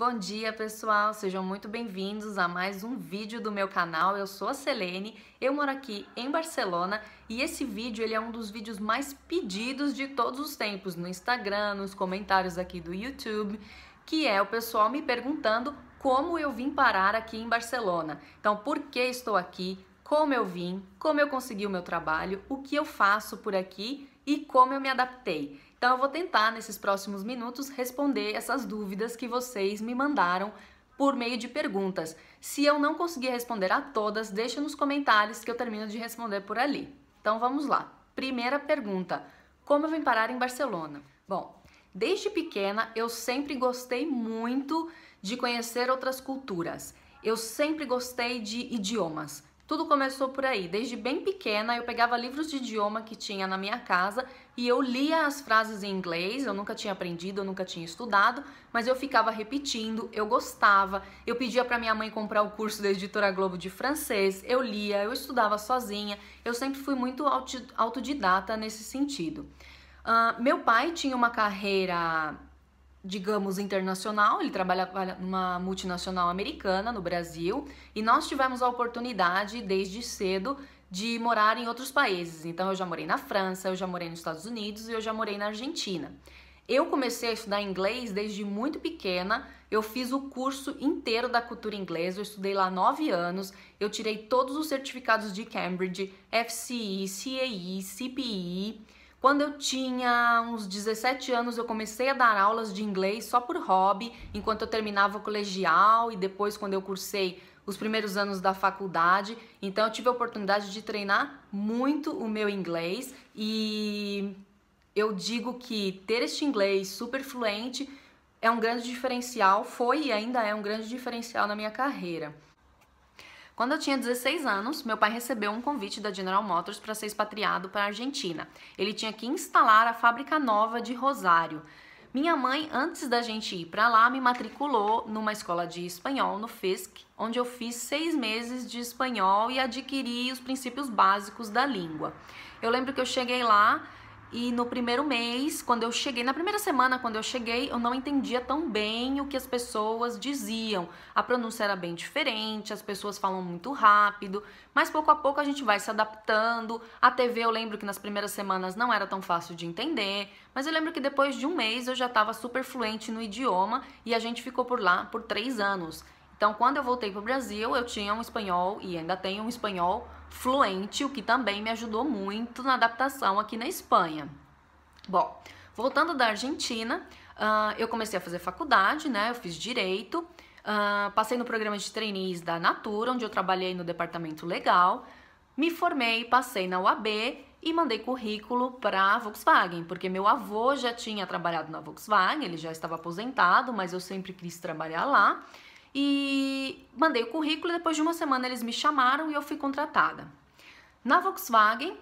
Bom dia, pessoal! Sejam muito bem-vindos a mais um vídeo do meu canal. Eu sou a Selene, eu moro aqui em Barcelona e esse vídeo ele é um dos vídeos mais pedidos de todos os tempos no Instagram, nos comentários aqui do YouTube, que é o pessoal me perguntando como eu vim parar aqui em Barcelona. Então, por que estou aqui? Como eu vim? Como eu consegui o meu trabalho? O que eu faço por aqui? E como eu me adaptei. Então eu vou tentar nesses próximos minutos responder essas dúvidas que vocês me mandaram por meio de perguntas. Se eu não conseguir responder a todas, deixa nos comentários que eu termino de responder por ali. Então vamos lá. Primeira pergunta: Como eu vim parar em Barcelona? Bom, desde pequena eu sempre gostei muito de conhecer outras culturas. Eu sempre gostei de idiomas. Tudo começou por aí. Desde bem pequena, eu pegava livros de idioma que tinha na minha casa e eu lia as frases em inglês. Eu nunca tinha aprendido, eu nunca tinha estudado, mas eu ficava repetindo, eu gostava. Eu pedia para minha mãe comprar o curso da Editora Globo de francês, eu lia, eu estudava sozinha. Eu sempre fui muito autodidata nesse sentido. Uh, meu pai tinha uma carreira digamos, internacional, ele trabalhava numa multinacional americana no Brasil, e nós tivemos a oportunidade desde cedo de morar em outros países. Então eu já morei na França, eu já morei nos Estados Unidos e eu já morei na Argentina. Eu comecei a estudar inglês desde muito pequena. Eu fiz o curso inteiro da cultura inglesa, eu estudei lá nove anos. Eu tirei todos os certificados de Cambridge, FCE, CAE, CPE. Quando eu tinha uns 17 anos, eu comecei a dar aulas de inglês só por hobby, enquanto eu terminava o colegial e depois, quando eu cursei os primeiros anos da faculdade. Então, eu tive a oportunidade de treinar muito o meu inglês e eu digo que ter este inglês super fluente é um grande diferencial, foi e ainda é um grande diferencial na minha carreira. Quando eu tinha 16 anos, meu pai recebeu um convite da General Motors para ser expatriado para a Argentina. Ele tinha que instalar a fábrica nova de Rosário. Minha mãe, antes da gente ir para lá, me matriculou numa escola de espanhol no FESC, onde eu fiz seis meses de espanhol e adquiri os princípios básicos da língua. Eu lembro que eu cheguei lá e no primeiro mês, quando eu cheguei, na primeira semana, quando eu cheguei, eu não entendia tão bem o que as pessoas diziam. A pronúncia era bem diferente, as pessoas falam muito rápido, mas pouco a pouco a gente vai se adaptando. A TV eu lembro que nas primeiras semanas não era tão fácil de entender, mas eu lembro que depois de um mês eu já estava super fluente no idioma e a gente ficou por lá por três anos. Então, quando eu voltei para o Brasil, eu tinha um espanhol e ainda tenho um espanhol fluente, o que também me ajudou muito na adaptação aqui na Espanha. Bom, voltando da Argentina, uh, eu comecei a fazer faculdade, né? Eu fiz direito, uh, passei no programa de trainees da Natura, onde eu trabalhei no departamento legal, me formei, passei na UAB e mandei currículo para a Volkswagen, porque meu avô já tinha trabalhado na Volkswagen, ele já estava aposentado, mas eu sempre quis trabalhar lá e mandei o currículo. Depois de uma semana eles me chamaram e eu fui contratada. Na Volkswagen,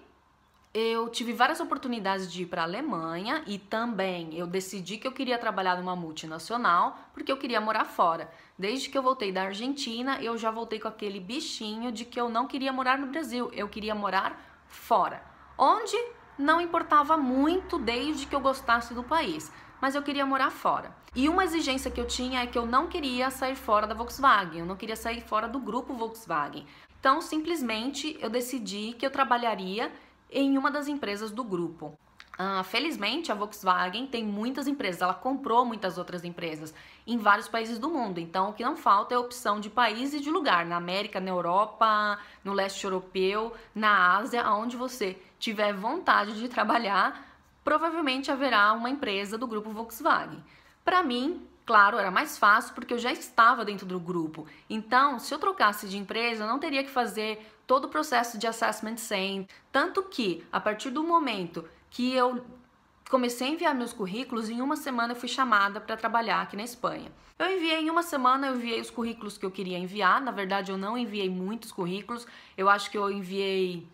eu tive várias oportunidades de ir para a Alemanha e também eu decidi que eu queria trabalhar numa multinacional porque eu queria morar fora. Desde que eu voltei da Argentina, eu já voltei com aquele bichinho de que eu não queria morar no Brasil, eu queria morar fora. Onde não importava muito desde que eu gostasse do país mas eu queria morar fora. E uma exigência que eu tinha é que eu não queria sair fora da Volkswagen, eu não queria sair fora do grupo Volkswagen. Então, simplesmente eu decidi que eu trabalharia em uma das empresas do grupo. Ah, felizmente, a Volkswagen tem muitas empresas, ela comprou muitas outras empresas em vários países do mundo. Então, o que não falta é opção de país e de lugar, na América, na Europa, no leste europeu, na Ásia, aonde você tiver vontade de trabalhar, provavelmente haverá uma empresa do grupo Volkswagen. Para mim, claro, era mais fácil porque eu já estava dentro do grupo. Então, se eu trocasse de empresa, eu não teria que fazer todo o processo de assessment sem. Tanto que, a partir do momento que eu comecei a enviar meus currículos, em uma semana eu fui chamada para trabalhar aqui na Espanha. Eu enviei em uma semana, eu enviei os currículos que eu queria enviar. Na verdade, eu não enviei muitos currículos. Eu acho que eu enviei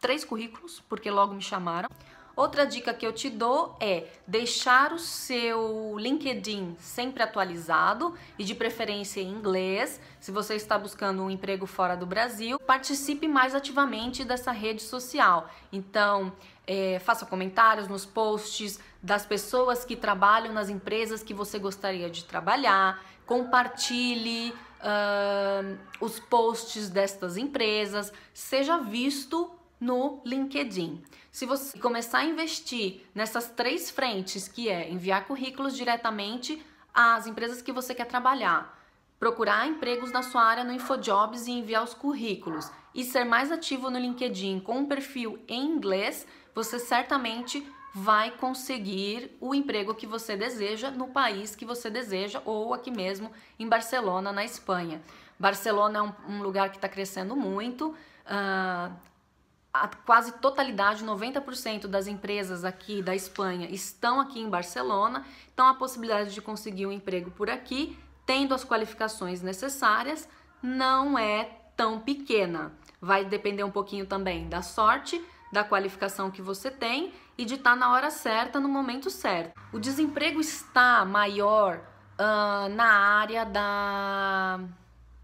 três currículos, porque logo me chamaram. Outra dica que eu te dou é deixar o seu LinkedIn sempre atualizado e de preferência em inglês. Se você está buscando um emprego fora do Brasil, participe mais ativamente dessa rede social. Então, é, faça comentários nos posts das pessoas que trabalham nas empresas que você gostaria de trabalhar, compartilhe uh, os posts destas empresas, seja visto no LinkedIn. Se você começar a investir nessas três frentes, que é enviar currículos diretamente às empresas que você quer trabalhar, procurar empregos na sua área no InfoJobs e enviar os currículos e ser mais ativo no LinkedIn com um perfil em inglês, você certamente vai conseguir o emprego que você deseja no país que você deseja ou aqui mesmo em Barcelona, na Espanha. Barcelona é um, um lugar que está crescendo muito. Uh, a quase totalidade, 90% das empresas aqui da Espanha estão aqui em Barcelona, então a possibilidade de conseguir um emprego por aqui, tendo as qualificações necessárias, não é tão pequena. Vai depender um pouquinho também da sorte, da qualificação que você tem e de estar tá na hora certa, no momento certo. O desemprego está maior uh, na área da,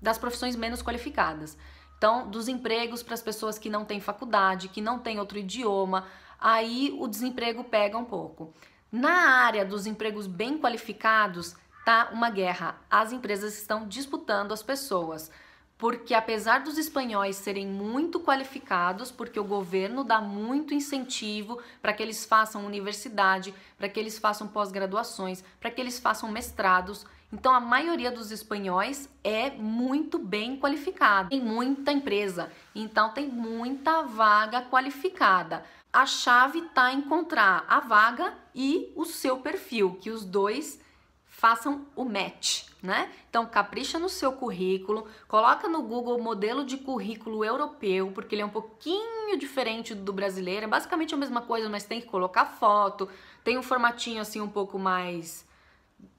das profissões menos qualificadas. Então, dos empregos para as pessoas que não têm faculdade, que não têm outro idioma, aí o desemprego pega um pouco. Na área dos empregos bem qualificados, tá uma guerra. As empresas estão disputando as pessoas porque apesar dos espanhóis serem muito qualificados, porque o governo dá muito incentivo para que eles façam universidade, para que eles façam pós-graduações, para que eles façam mestrados, então a maioria dos espanhóis é muito bem qualificada, tem muita empresa, então tem muita vaga qualificada. A chave tá em encontrar a vaga e o seu perfil, que os dois façam o match, né? Então capricha no seu currículo, coloca no Google modelo de currículo europeu, porque ele é um pouquinho diferente do brasileiro, é basicamente a mesma coisa, mas tem que colocar foto, tem um formatinho assim um pouco mais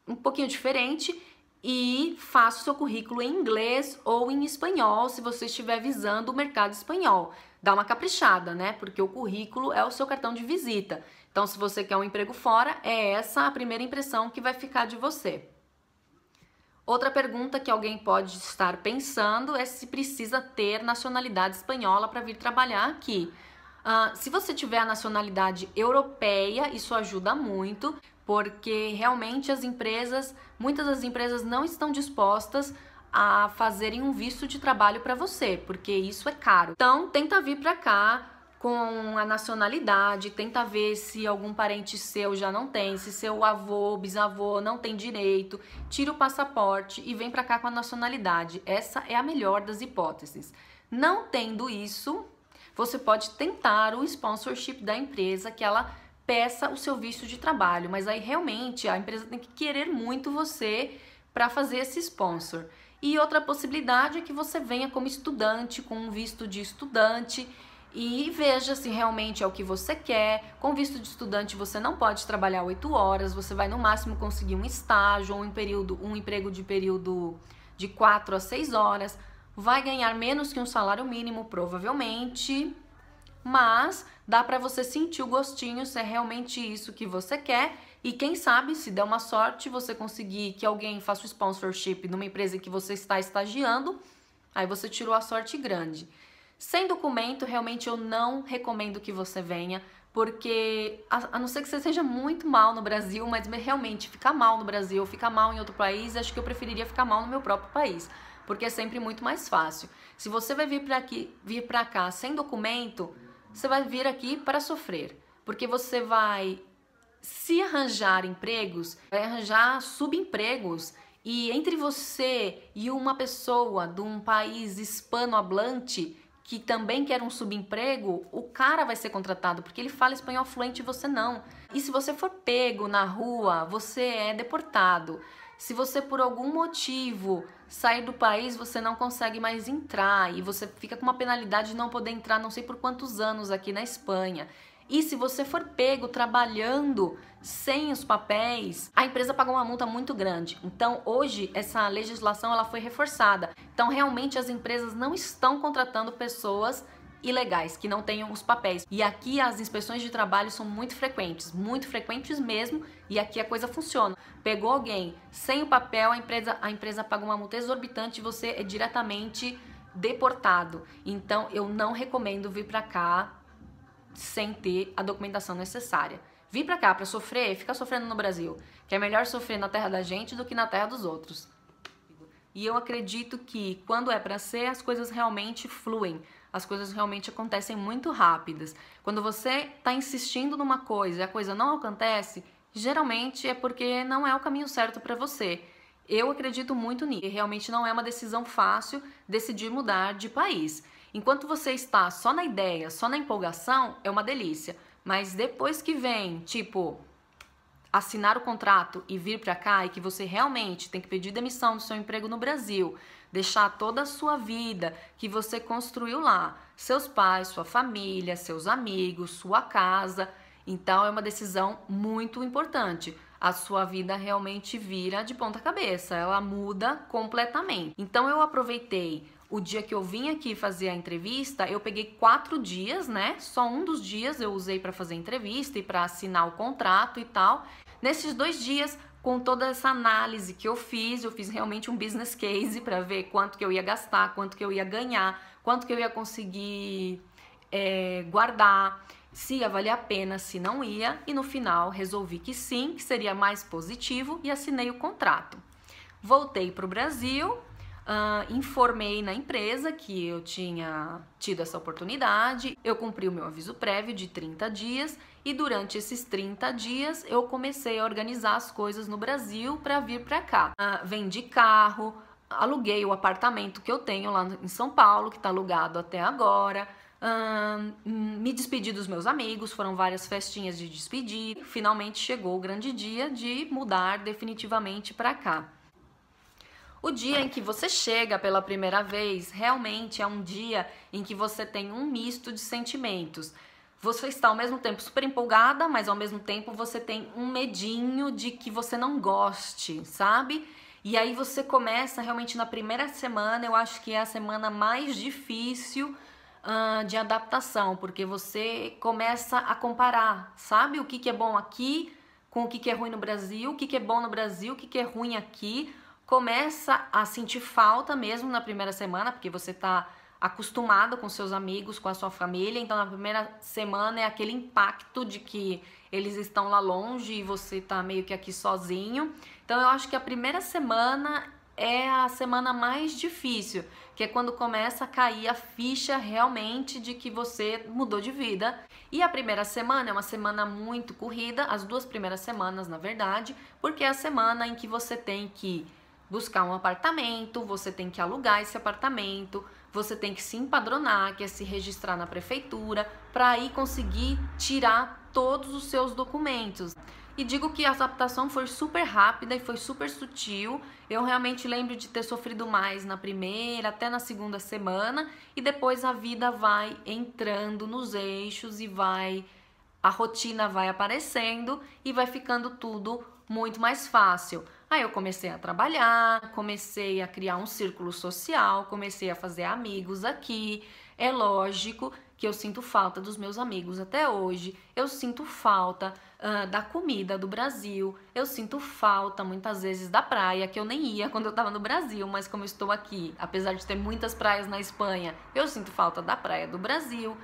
um pouquinho diferente e faça o seu currículo em inglês ou em espanhol, se você estiver visando o mercado espanhol. Dá uma caprichada, né? Porque o currículo é o seu cartão de visita. Então, se você quer um emprego fora, é essa a primeira impressão que vai ficar de você. Outra pergunta que alguém pode estar pensando é se precisa ter nacionalidade espanhola para vir trabalhar aqui. Uh, se você tiver a nacionalidade europeia, isso ajuda muito porque realmente as empresas, muitas das empresas não estão dispostas a fazerem um visto de trabalho para você, porque isso é caro. Então, tenta vir para cá com a nacionalidade, tenta ver se algum parente seu já não tem, se seu avô, bisavô não tem direito, tira o passaporte e vem para cá com a nacionalidade. Essa é a melhor das hipóteses. Não tendo isso, você pode tentar o sponsorship da empresa que ela peça o seu visto de trabalho, mas aí realmente a empresa tem que querer muito você para fazer esse sponsor. E outra possibilidade é que você venha como estudante, com um visto de estudante e veja se realmente é o que você quer. Com visto de estudante, você não pode trabalhar oito horas, você vai no máximo conseguir um estágio ou um, período, um emprego de período de quatro a seis horas. Vai ganhar menos que um salário mínimo, provavelmente, mas dá para você sentir o gostinho se é realmente isso que você quer. E quem sabe, se der uma sorte, você conseguir que alguém faça o sponsorship numa empresa que você está estagiando, aí você tirou a sorte grande. Sem documento, realmente eu não recomendo que você venha, porque a, não ser que você seja muito mal no Brasil, mas realmente ficar mal no Brasil, ficar mal em outro país, acho que eu preferiria ficar mal no meu próprio país, porque é sempre muito mais fácil. Se você vai vir para aqui, vir para cá sem documento, você vai vir aqui para sofrer, porque você vai se arranjar empregos, vai arranjar subempregos e entre você e uma pessoa de um país hispanohablante que também quer um subemprego, o cara vai ser contratado porque ele fala espanhol fluente e você não. E se você for pego na rua, você é deportado. Se você por algum motivo sair do país, você não consegue mais entrar e você fica com uma penalidade de não poder entrar não sei por quantos anos aqui na Espanha. E se você for pego trabalhando sem os papéis, a empresa paga uma multa muito grande. Então, hoje essa legislação ela foi reforçada. Então, realmente as empresas não estão contratando pessoas ilegais, que não tenham os papéis. E aqui as inspeções de trabalho são muito frequentes, muito frequentes mesmo, e aqui a coisa funciona. Pegou alguém sem o papel, a empresa, a empresa paga uma multa exorbitante e você é diretamente deportado. Então eu não recomendo vir para cá sem ter a documentação necessária. Vir para cá para sofrer, ficar sofrendo no Brasil, que é melhor sofrer na terra da gente do que na terra dos outros. E eu acredito que quando é para ser, as coisas realmente fluem as coisas realmente acontecem muito rápidas. Quando você está insistindo numa coisa e a coisa não acontece, geralmente é porque não é o caminho certo para você. Eu acredito muito nisso. E realmente não é uma decisão fácil decidir mudar de país. Enquanto você está só na ideia, só na empolgação, é uma delícia. Mas depois que vem, tipo, assinar o contrato e vir para cá e que você realmente tem que pedir demissão do seu emprego no Brasil, deixar toda a sua vida que você construiu lá, seus pais, sua família, seus amigos, sua casa. Então é uma decisão muito importante. A sua vida realmente vira de ponta cabeça, ela muda completamente. Então eu aproveitei o dia que eu vim aqui fazer a entrevista, eu peguei quatro dias, né? Só um dos dias eu usei para fazer a entrevista e para assinar o contrato e tal. Nesses dois dias, com toda essa análise que eu fiz, eu fiz realmente um business case para ver quanto que eu ia gastar, quanto que eu ia ganhar, quanto que eu ia conseguir é, guardar, se ia valer a pena, se não ia, e no final resolvi que sim, que seria mais positivo e assinei o contrato. Voltei para o Brasil, uh, informei na empresa que eu tinha tido essa oportunidade, eu cumpri o meu aviso prévio de 30 dias e durante esses 30 dias eu comecei a organizar as coisas no Brasil para vir para cá. Uh, vendi carro, aluguei o apartamento que eu tenho lá em São Paulo, que está alugado até agora. Hum, me despedi dos meus amigos, foram várias festinhas de despedir. Finalmente chegou o grande dia de mudar definitivamente para cá. O dia em que você chega pela primeira vez realmente é um dia em que você tem um misto de sentimentos. Você está ao mesmo tempo super empolgada, mas ao mesmo tempo você tem um medinho de que você não goste, sabe? E aí você começa realmente na primeira semana, eu acho que é a semana mais difícil uh, de adaptação, porque você começa a comparar, sabe? O que, que é bom aqui com o que, que é ruim no Brasil, o que, que é bom no Brasil, o que, que é ruim aqui começa a sentir falta mesmo na primeira semana, porque você está acostumado com seus amigos, com a sua família, então na primeira semana é aquele impacto de que eles estão lá longe e você está meio que aqui sozinho. Então eu acho que a primeira semana é a semana mais difícil, que é quando começa a cair a ficha realmente de que você mudou de vida. E a primeira semana é uma semana muito corrida, as duas primeiras semanas, na verdade, porque é a semana em que você tem que buscar um apartamento, você tem que alugar esse apartamento, você tem que se empadronar, que é se registrar na prefeitura, para aí conseguir tirar todos os seus documentos. E digo que a adaptação foi super rápida e foi super sutil. Eu realmente lembro de ter sofrido mais na primeira, até na segunda semana, e depois a vida vai entrando nos eixos e vai a rotina vai aparecendo e vai ficando tudo muito mais fácil. Aí eu comecei a trabalhar, comecei a criar um círculo social, comecei a fazer amigos aqui. É lógico que eu sinto falta dos meus amigos até hoje, eu sinto falta uh, da comida do Brasil, eu sinto falta muitas vezes da praia, que eu nem ia quando eu estava no Brasil, mas como eu estou aqui, apesar de ter muitas praias na Espanha, eu sinto falta da praia do Brasil,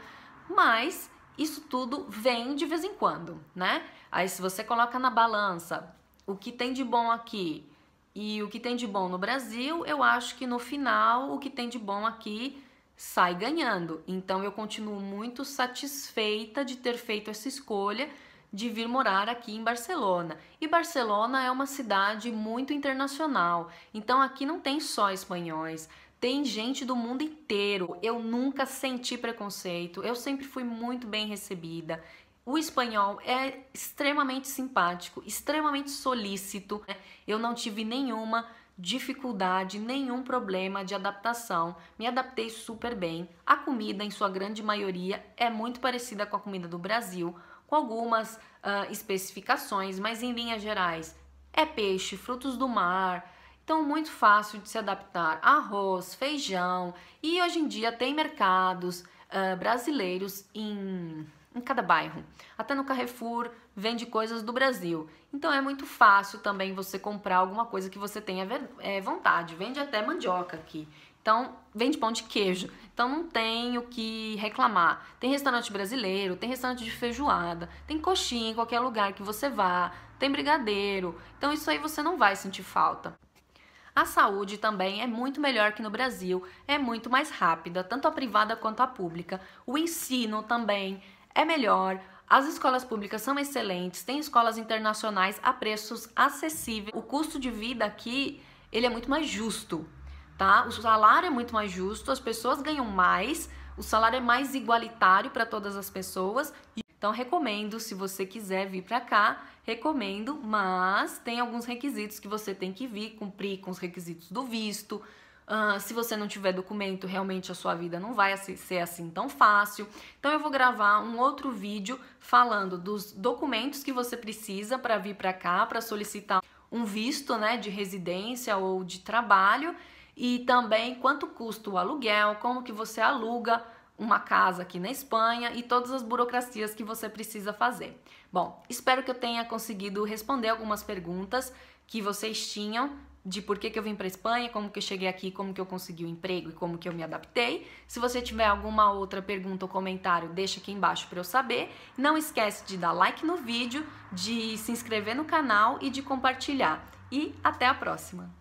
mas isso tudo vem de vez em quando, né? Aí se você coloca na balança o que tem de bom aqui e o que tem de bom no Brasil, eu acho que no final o que tem de bom aqui sai ganhando. Então eu continuo muito satisfeita de ter feito essa escolha de vir morar aqui em Barcelona. E Barcelona é uma cidade muito internacional, então aqui não tem só espanhóis, tem gente do mundo inteiro. Eu nunca senti preconceito, eu sempre fui muito bem recebida. O espanhol é extremamente simpático, extremamente solícito. Né? Eu não tive nenhuma dificuldade, nenhum problema de adaptação. Me adaptei super bem. A comida, em sua grande maioria, é muito parecida com a comida do Brasil, com algumas uh, especificações, mas em linhas gerais é peixe, frutos do mar. Então, muito fácil de se adaptar. Arroz, feijão. E hoje em dia tem mercados uh, brasileiros em em cada bairro. Até no Carrefour vende coisas do Brasil. Então é muito fácil também você comprar alguma coisa que você tenha é, vontade. Vende até mandioca aqui. Então, vende pão de queijo. Então, não tem o que reclamar. Tem restaurante brasileiro, tem restaurante de feijoada, tem coxinha em qualquer lugar que você vá, tem brigadeiro. Então, isso aí você não vai sentir falta. A saúde também é muito melhor que no Brasil, é muito mais rápida, tanto a privada quanto a pública. O ensino também é melhor. As escolas públicas são excelentes, tem escolas internacionais a preços acessíveis. O custo de vida aqui, ele é muito mais justo, tá? O salário é muito mais justo, as pessoas ganham mais, o salário é mais igualitário para todas as pessoas. Então recomendo, se você quiser vir para cá, recomendo, mas tem alguns requisitos que você tem que vir cumprir com os requisitos do visto, Uh, se você não tiver documento, realmente a sua vida não vai ser assim tão fácil. Então eu vou gravar um outro vídeo falando dos documentos que você precisa para vir para cá, para solicitar um visto, né, de residência ou de trabalho e também quanto custa o aluguel, como que você aluga uma casa aqui na Espanha e todas as burocracias que você precisa fazer. Bom, espero que eu tenha conseguido responder algumas perguntas que vocês tinham de por que, que eu vim para Espanha, como que eu cheguei aqui, como que eu consegui o um emprego e como que eu me adaptei. Se você tiver alguma outra pergunta ou comentário, deixa aqui embaixo para eu saber. Não esquece de dar like no vídeo, de se inscrever no canal e de compartilhar. E até a próxima.